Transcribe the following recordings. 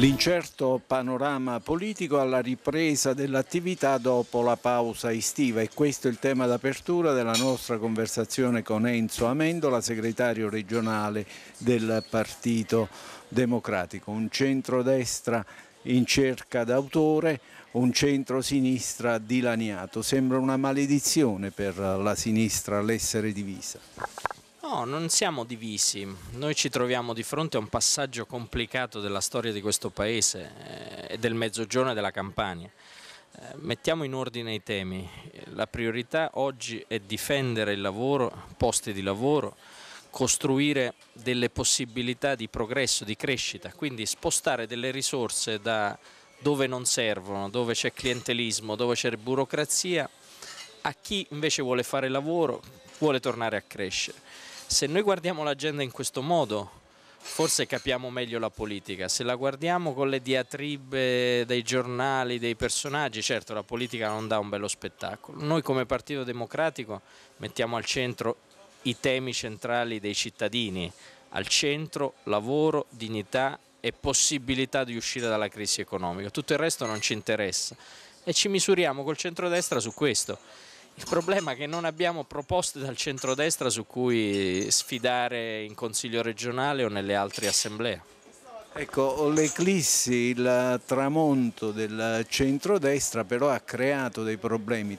L'incerto panorama politico alla ripresa dell'attività dopo la pausa estiva e questo è il tema d'apertura della nostra conversazione con Enzo Amendola, segretario regionale del Partito Democratico, un centro-destra in cerca d'autore, un centro-sinistra dilaniato. Sembra una maledizione per la sinistra l'essere divisa. No, non siamo divisi, noi ci troviamo di fronte a un passaggio complicato della storia di questo Paese eh, e del Mezzogiorno e della Campania. Eh, mettiamo in ordine i temi, la priorità oggi è difendere il lavoro, posti di lavoro, costruire delle possibilità di progresso, di crescita, quindi spostare delle risorse da dove non servono, dove c'è clientelismo, dove c'è burocrazia, a chi invece vuole fare lavoro, vuole tornare a crescere. Se noi guardiamo l'agenda in questo modo, forse capiamo meglio la politica. Se la guardiamo con le diatribe dei giornali, dei personaggi, certo la politica non dà un bello spettacolo. Noi come Partito Democratico mettiamo al centro i temi centrali dei cittadini, al centro lavoro, dignità e possibilità di uscire dalla crisi economica. Tutto il resto non ci interessa e ci misuriamo col centrodestra su questo. Il problema è che non abbiamo proposte dal centrodestra su cui sfidare in Consiglio regionale o nelle altre assemblee. Ecco, l'eclissi, il tramonto del centrodestra però ha creato dei problemi,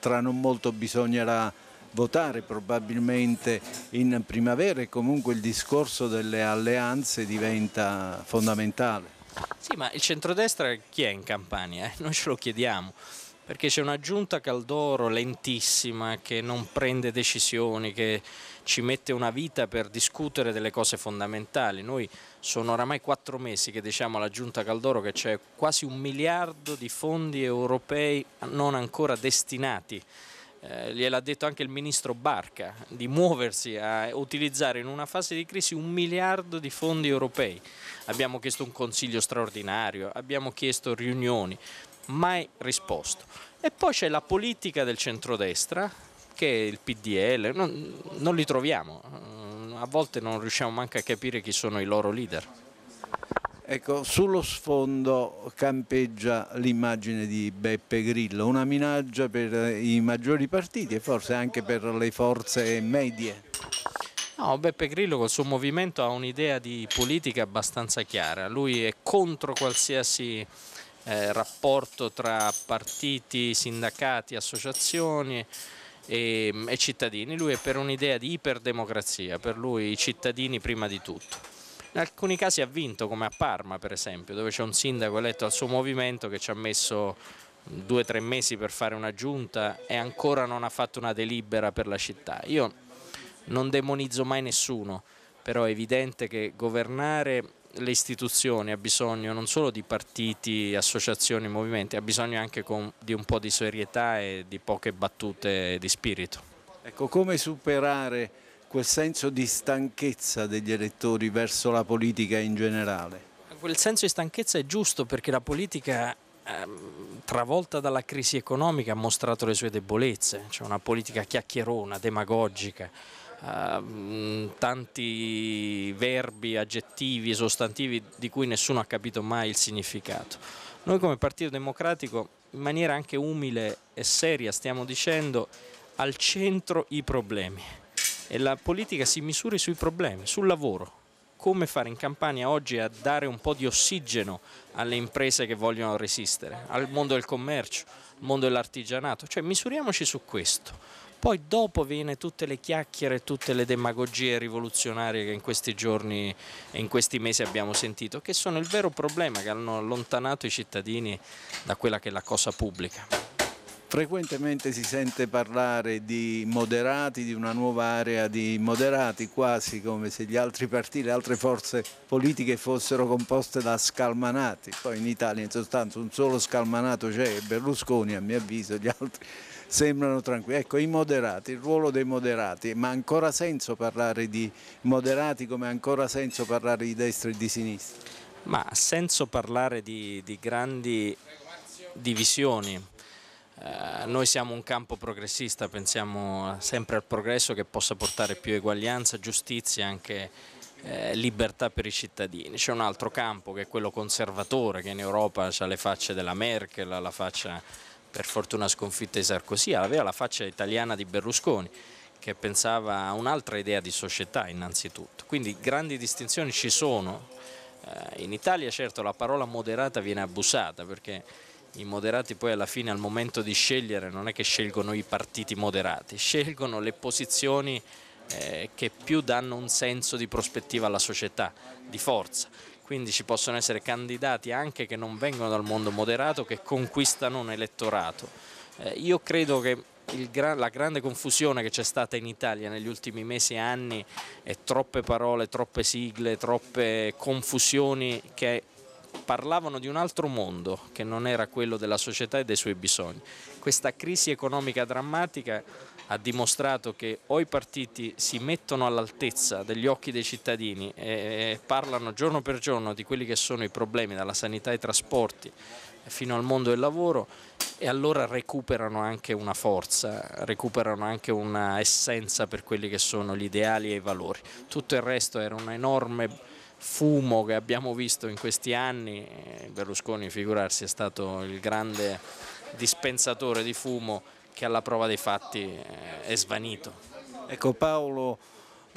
tra non molto bisognerà votare probabilmente in primavera e comunque il discorso delle alleanze diventa fondamentale. Sì, ma il centrodestra chi è in Campania? Eh? Noi ce lo chiediamo perché c'è una giunta Caldoro lentissima che non prende decisioni, che ci mette una vita per discutere delle cose fondamentali. Noi sono oramai quattro mesi che diciamo alla giunta Caldoro che c'è quasi un miliardo di fondi europei non ancora destinati. Eh, gliel'ha detto anche il ministro Barca, di muoversi a utilizzare in una fase di crisi un miliardo di fondi europei. Abbiamo chiesto un consiglio straordinario, abbiamo chiesto riunioni, mai risposto. E poi c'è la politica del centrodestra, che è il PDL, non, non li troviamo, eh, a volte non riusciamo neanche a capire chi sono i loro leader. Ecco, sullo sfondo campeggia l'immagine di Beppe Grillo, una minaccia per i maggiori partiti e forse anche per le forze medie. No, Beppe Grillo col suo movimento ha un'idea di politica abbastanza chiara, lui è contro qualsiasi eh, rapporto tra partiti, sindacati, associazioni e, mm, e cittadini, lui è per un'idea di iperdemocrazia, per lui i cittadini prima di tutto. In alcuni casi ha vinto, come a Parma per esempio, dove c'è un sindaco eletto al suo movimento che ci ha messo mm, due o tre mesi per fare una giunta e ancora non ha fatto una delibera per la città. Io non demonizzo mai nessuno, però è evidente che governare le istituzioni, ha bisogno non solo di partiti, associazioni, movimenti, ha bisogno anche con, di un po' di serietà e di poche battute di spirito. Ecco, come superare quel senso di stanchezza degli elettori verso la politica in generale? Quel senso di stanchezza è giusto perché la politica ehm, travolta dalla crisi economica ha mostrato le sue debolezze, c'è cioè una politica chiacchierona, demagogica, Ehm, tanti verbi, aggettivi, sostantivi di cui nessuno ha capito mai il significato. Noi come Partito Democratico in maniera anche umile e seria stiamo dicendo al centro i problemi e la politica si misuri sui problemi, sul lavoro. Come fare in Campania oggi a dare un po' di ossigeno alle imprese che vogliono resistere, al mondo del commercio, al mondo dell'artigianato, cioè misuriamoci su questo poi dopo viene tutte le chiacchiere, tutte le demagogie rivoluzionarie che in questi giorni e in questi mesi abbiamo sentito, che sono il vero problema che hanno allontanato i cittadini da quella che è la cosa pubblica. Frequentemente si sente parlare di moderati, di una nuova area di moderati, quasi come se gli altri partiti, le altre forze politiche fossero composte da scalmanati. Poi in Italia in sostanza un solo scalmanato c'è, Berlusconi a mio avviso, gli altri sembrano tranquilli. Ecco, i moderati, il ruolo dei moderati, ma ha ancora senso parlare di moderati come ha ancora senso parlare di destra e di sinistra? Ma ha senso parlare di, di grandi divisioni eh, noi siamo un campo progressista, pensiamo sempre al progresso che possa portare più eguaglianza, giustizia, e anche eh, libertà per i cittadini. C'è un altro campo che è quello conservatore che in Europa ha le facce della Merkel, la faccia per fortuna sconfitta di Sarkozy, aveva la faccia italiana di Berlusconi che pensava a un'altra idea di società innanzitutto. Quindi grandi distinzioni ci sono. Eh, in Italia certo la parola moderata viene abusata perché i moderati poi alla fine al momento di scegliere non è che scelgono i partiti moderati, scelgono le posizioni eh, che più danno un senso di prospettiva alla società, di forza. Quindi ci possono essere candidati anche che non vengono dal mondo moderato che conquistano un elettorato. Eh, io credo che Gra la grande confusione che c'è stata in Italia negli ultimi mesi e anni e troppe parole, troppe sigle, troppe confusioni che parlavano di un altro mondo che non era quello della società e dei suoi bisogni. Questa crisi economica drammatica ha dimostrato che o i partiti si mettono all'altezza degli occhi dei cittadini e parlano giorno per giorno di quelli che sono i problemi dalla sanità ai trasporti fino al mondo del lavoro e allora recuperano anche una forza, recuperano anche una essenza per quelli che sono gli ideali e i valori. Tutto il resto era un enorme fumo che abbiamo visto in questi anni, eh, Berlusconi figurarsi è stato il grande dispensatore di fumo che alla prova dei fatti eh, è svanito. Ecco Paolo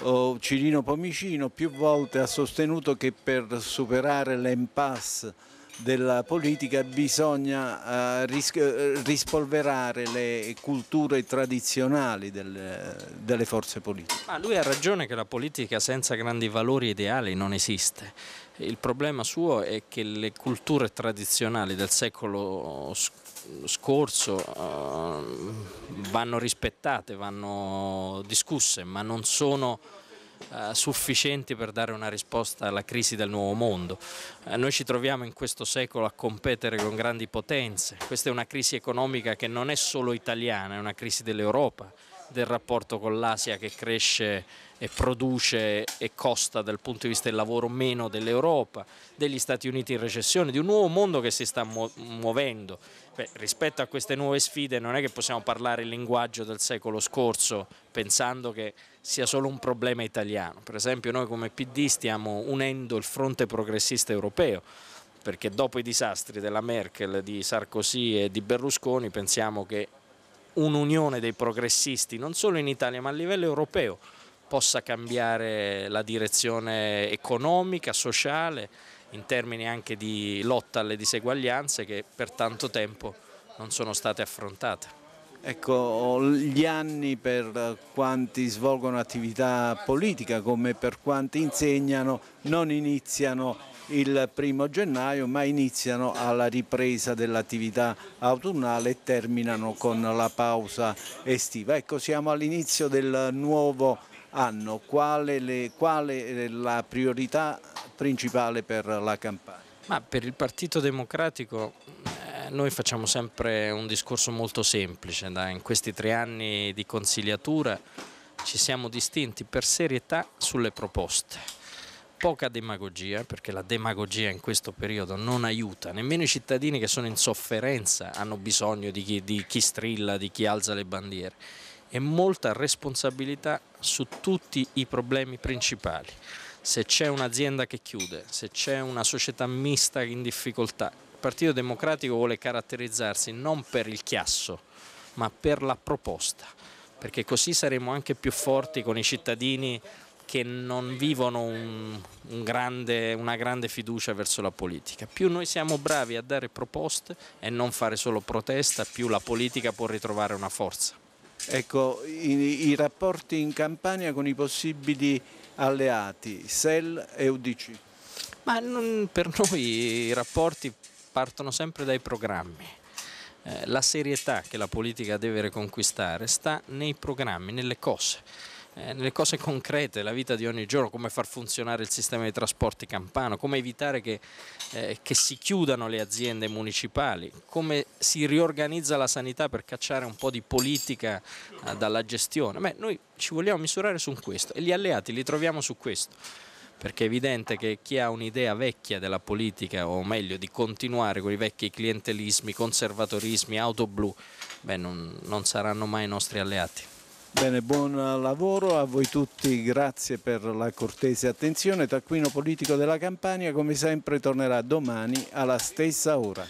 oh, Cirino Pomicino più volte ha sostenuto che per superare l'impasse della politica bisogna eh, ris eh, rispolverare le culture tradizionali del, delle forze politiche. Ma lui ha ragione che la politica senza grandi valori ideali non esiste. Il problema suo è che le culture tradizionali del secolo scorso scorso ehm, uh, vanno rispettate, vanno discusse, ma non sono eh, sufficienti per dare una risposta alla crisi del nuovo mondo. Eh, noi ci troviamo in questo secolo a competere con grandi potenze, questa è una crisi economica che non è solo italiana, è una crisi dell'Europa del rapporto con l'Asia che cresce e produce e costa dal punto di vista del lavoro meno dell'Europa, degli Stati Uniti in recessione, di un nuovo mondo che si sta muovendo. Beh, rispetto a queste nuove sfide non è che possiamo parlare il linguaggio del secolo scorso pensando che sia solo un problema italiano. Per esempio noi come PD stiamo unendo il fronte progressista europeo perché dopo i disastri della Merkel, di Sarkozy e di Berlusconi pensiamo che un'unione dei progressisti non solo in Italia ma a livello europeo possa cambiare la direzione economica, sociale, in termini anche di lotta alle diseguaglianze che per tanto tempo non sono state affrontate. Ecco, gli anni per quanti svolgono attività politica come per quanti insegnano non iniziano il primo gennaio ma iniziano alla ripresa dell'attività autunnale e terminano con la pausa estiva. Ecco, siamo all'inizio del nuovo anno, quale, le, quale è la priorità principale per la campagna? Ma per il Partito Democratico noi facciamo sempre un discorso molto semplice, in questi tre anni di consigliatura ci siamo distinti per serietà sulle proposte. Poca demagogia, perché la demagogia in questo periodo non aiuta, nemmeno i cittadini che sono in sofferenza hanno bisogno di chi, di chi strilla, di chi alza le bandiere, e molta responsabilità su tutti i problemi principali se c'è un'azienda che chiude, se c'è una società mista in difficoltà, Partito Democratico vuole caratterizzarsi non per il chiasso, ma per la proposta, perché così saremo anche più forti con i cittadini che non vivono un, un grande, una grande fiducia verso la politica. Più noi siamo bravi a dare proposte e non fare solo protesta, più la politica può ritrovare una forza. Ecco, i, i rapporti in campagna con i possibili alleati, SEL e UDC. Ma non, per noi i rapporti partono sempre dai programmi. Eh, la serietà che la politica deve riconquistare sta nei programmi, nelle cose. Eh, nelle cose concrete, la vita di ogni giorno, come far funzionare il sistema dei trasporti campano, come evitare che, eh, che, si chiudano le aziende municipali, come si riorganizza la sanità per cacciare un po' di politica dalla gestione. Beh, noi ci vogliamo misurare su questo e gli alleati li troviamo su questo perché è evidente che chi ha un'idea vecchia della politica, o meglio di continuare con i vecchi clientelismi, conservatorismi, auto blu, beh, non, non saranno mai nostri alleati. Bene, buon lavoro a voi tutti, grazie per la cortese attenzione. Taccuino politico della Campania come sempre tornerà domani alla stessa ora.